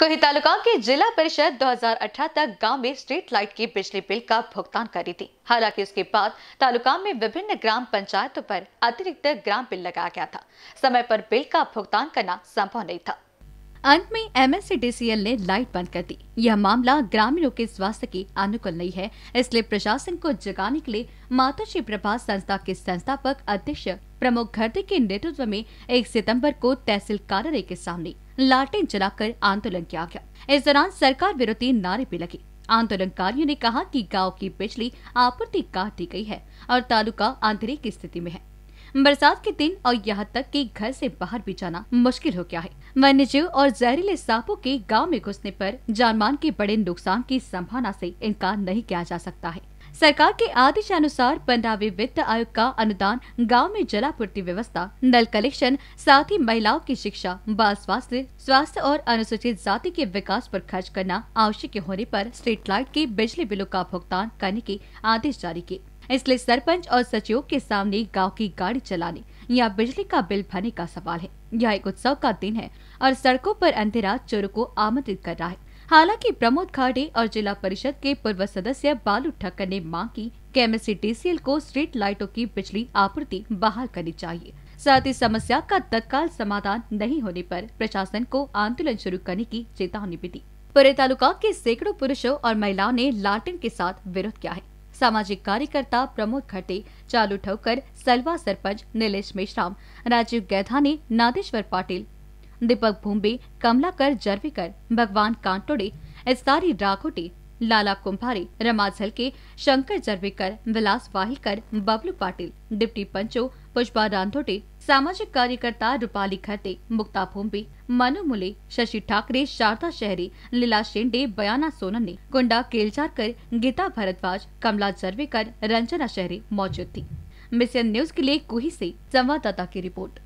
कोही तालुका की जिला परिषद 2018 तक गांव में स्ट्रीट लाइट की बिजली बिल का भुगतान करी थी हालांकि उसके बाद तालुका में विभिन्न ग्राम पंचायतों पर अतिरिक्त ग्राम बिल लगाया गया था समय पर बिल का भुगतान करना संभव नहीं था अंत में एमएससीडीसीएल ने लाइट बंद कर दी यह मामला ग्रामीणों के स्वास्थ्य के अनुकूल नहीं है इसलिए प्रशासन को जगाने के लिए मातोश्री प्रभा संस्था के संस्थापक अध्यक्ष प्रमुख घरते के नेतृत्व में 1 सितंबर को तहसील कार्यालय के सामने लालटेन जलाकर आंदोलन किया गया इस दौरान सरकार विरोधी नारे भी लगे आंदोलनकारियों ने कहा की गाँव की बिजली आपूर्ति काट दी गयी है और तालुका आंतरिक स्थिति में है बरसात के दिन और यहाँ तक की घर से बाहर भी जाना मुश्किल हो गया है वन्य जीव और जहरीले सांपों के गांव में घुसने पर जानमान के बड़े नुकसान की संभावना से इनकार नहीं किया जा सकता है सरकार के आदेश अनुसार पंद्रहवे वित्त आयोग का अनुदान गांव में जलापूर्ति व्यवस्था नल कलेक्शन साथ ही महिलाओं की शिक्षा बाल स्वास्थ्य स्वास्थ्य और अनुसूचित जाति के विकास पर खर्च करना आवश्यक होने पर स्ट्रीट लाइट के बिजली बिलों का भुगतान करने के आदेश जारी किए इसलिए सरपंच और सचिव के सामने गाँव की गाड़ी चलाने या बिजली का बिल भरने का सवाल है यह एक उत्सव का दिन है और सड़कों पर अंधेरा चोरों को आमंत्रित कर रहा है हालांकि प्रमोद खाड़े और जिला परिषद के पूर्व सदस्य बालू ठक्कर ने मांग की कि एमएससीडीसीएल को स्ट्रीट लाइटों की बिजली आपूर्ति बहाल करनी चाहिए साथ ही समस्या का तत्काल समाधान नहीं होने पर प्रशासन को आंदोलन शुरू करने की चेतावनी भी दी पूरे तालुका के सैकड़ों पुरुषों और महिलाओं ने लालटेन के साथ विरोध किया है सामाजिक कार्यकर्ता प्रमोद खटे चालू ठोकर सलवा सरपंच निलेश मेश्राम राजीव गैधाने नादेश्वर पाटिल दीपक भूम्बे कमलाकर जर्विकर भगवान कांटोड़े इस्तारी राघोटे लाला कुंभारी रमा झलके शंकर जर्वेकर विलास वाहिलकर बबलू पाटिल डिप्टी पंचो पुष्पा रांधोटे सामाजिक कार्यकर्ता रूपाली खट्टे मुक्ता भोम्बे मनु मुले शशि ठाकरे शारदा शहरी लीला शेंडे बयाना सोनन ने कुंडा केलचारकर गीता भरद्वाज कमला जर्वेकर रंजना शहरी मौजूद थी मिशन न्यूज के लिए कुही से संवाददाता की रिपोर्ट